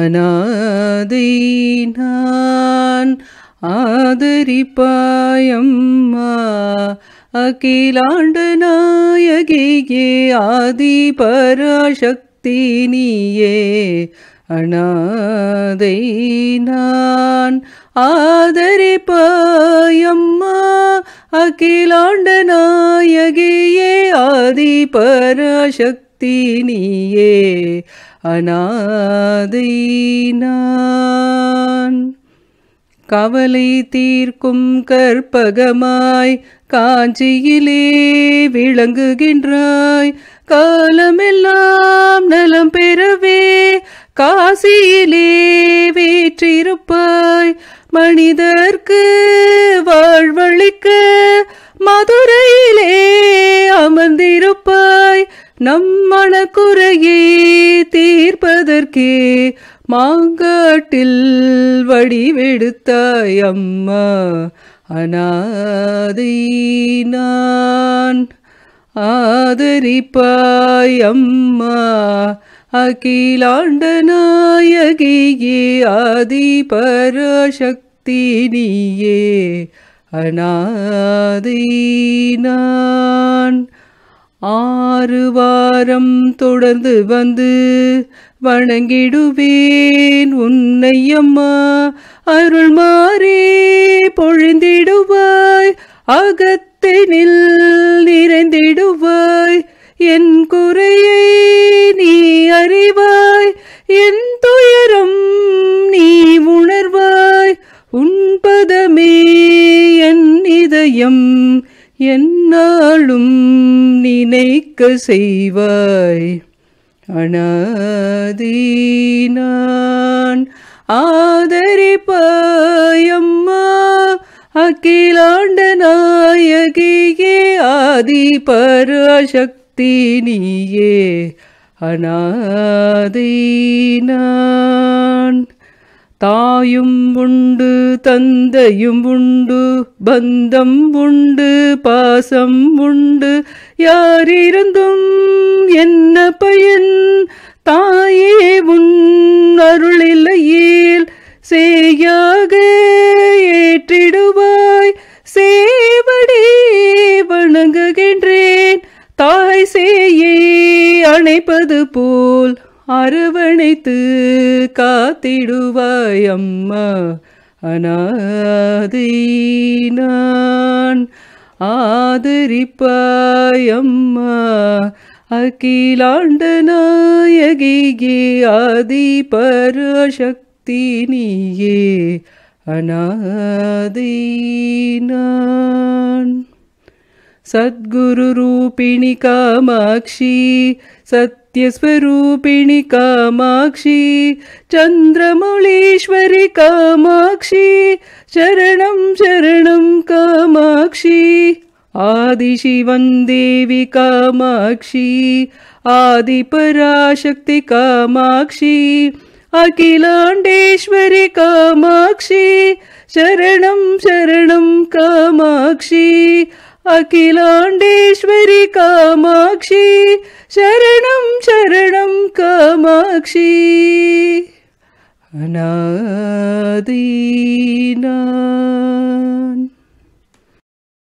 அநாதை நான் ஆதரிப்பாயம்மா அகிலாண்டு நாயகியே ஆதி பராசக்தி நீயே அநாதை நான் ஆதரிப்பாயம்மா அகிலாண்ட நாயகியே ஆதி பராசக்தி தீனியே அநாதை நான் கவலை தீர்க்கும் கற்பகமாய் காஞ்சியிலே விளங்குகின்றாய் காலமெல்லாம் நலம் பெறவே காசியிலே வீற்றிருப்பாய் மனிதர்க்கு வாழ்வழிக்க மது நம்மன குறையே தீர்ப்பதற்கே மாங்காட்டில் வடிவெடுத்தாய் அம்மா அநாதை நான் ஆதரிப்பாய் அம்மா அகிலாண்ட நாயகியே ஆதி பராசக்தி நீயே அநாதை நான் ஆறு வாரம் தொடர்ந்து வந்து வணங்கிடுவேன் உன்னை அம்மா அருள் மாறி பொழிந்திடுவாய் அகத்தினில் நிறைந்திடுவாய் என் குறையை நீ அறிவாய் என் துயரம் நீ உணர்வாய் உன் பதமே என் இதயம் என் நினைக்க செய்வாய் அனாதீனான் ஆதரிப்பாயம்மா அகிலாண்ட நாயகியே ஆதி பராசக்தி நீயே அனாதீனான் தாயும் உண்டு தந்தையும் உண்டு பந்தம் உண்டு பாசம் உண்டு யாரிருந்தும் என்ன பயன் தாயே உன் அருளில்லையில் சேயாக ஏற்றிடுவாய் சேவடி வணங்குகின்றேன் தாய் சேயே அணைப்பது போல் அரவணைத்து காத்திடுவாய் அம்மா அனாதை நான் ஆதரிப்பாய் அம்மா அகிலாண்ட நாயகியே ஆதி பராசக்தி நீயே அநாதை சத்குரு ரூபிணி காமாட்சி சத் सत्यस्वरूपिणि कामाक्षी चन्द्रमौळीश्वरि कामाक्षी शरणं शरणं कामाक्षी आदिशिवं देवि कामाक्षी आदिपराशक्ति कामाक्षी अखिलाण्डेश्वरि कामाक्षी शरणं शरणं कामाक्षी अखिलाण्डेश्वरि कामाक्षी शरणं शरणं कामाक्षी अनादीना